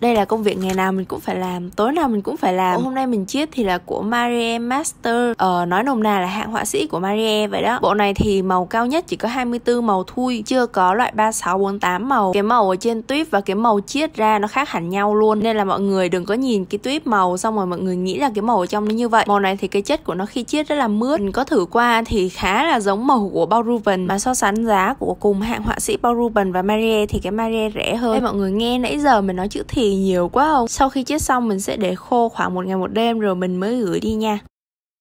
đây là công việc ngày nào mình cũng phải làm tối nào mình cũng phải làm Bộ hôm nay mình chiết thì là của Marie Master ờ, nói nôm na là hạng họa sĩ của Marie vậy đó bộ này thì màu cao nhất chỉ có 24 màu thui chưa có loại 36 48 màu cái màu ở trên tuyết và cái màu chiết ra nó khác hẳn nhau luôn nên là mọi người đừng có nhìn cái tuyết màu xong rồi mọi người nghĩ là cái màu ở trong nó như vậy màu này thì cái chất của nó khi chiết rất là mướt mình có thử qua thì khá là giống màu của Bao Ruben mà so sánh giá của cùng hạng họa sĩ Bao Ruben và Marie thì cái Marie rẻ hơn Đây mọi người nghe nãy giờ mình nói chữ thì nhiều quá không sau khi chết xong mình sẽ để khô khoảng một ngày một đêm rồi mình mới gửi đi nha